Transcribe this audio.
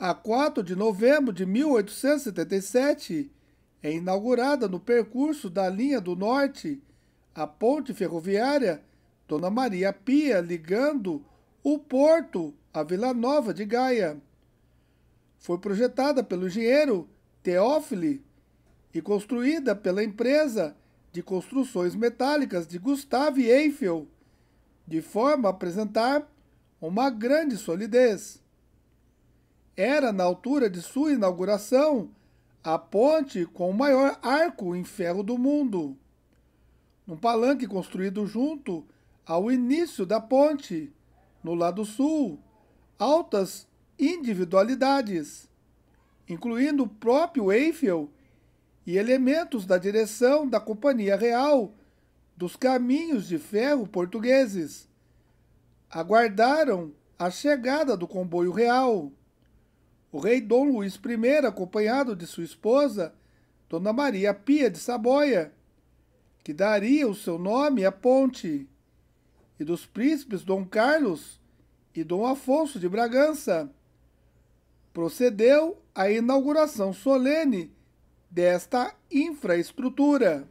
A 4 de novembro de 1877 é inaugurada no percurso da linha do norte a ponte ferroviária Dona Maria Pia ligando o porto à Vila Nova de Gaia. Foi projetada pelo engenheiro Teófile e construída pela empresa de construções metálicas de Gustave Eiffel, de forma a apresentar uma grande solidez. Era, na altura de sua inauguração, a ponte com o maior arco em ferro do mundo. Num palanque construído junto ao início da ponte, no lado sul, altas individualidades, incluindo o próprio Eiffel e elementos da direção da Companhia Real dos Caminhos de Ferro Portugueses. Aguardaram a chegada do comboio real o rei Dom Luís I, acompanhado de sua esposa, Dona Maria Pia de Saboia, que daria o seu nome à ponte, e dos príncipes Dom Carlos e Dom Afonso de Bragança. Procedeu à inauguração solene desta infraestrutura.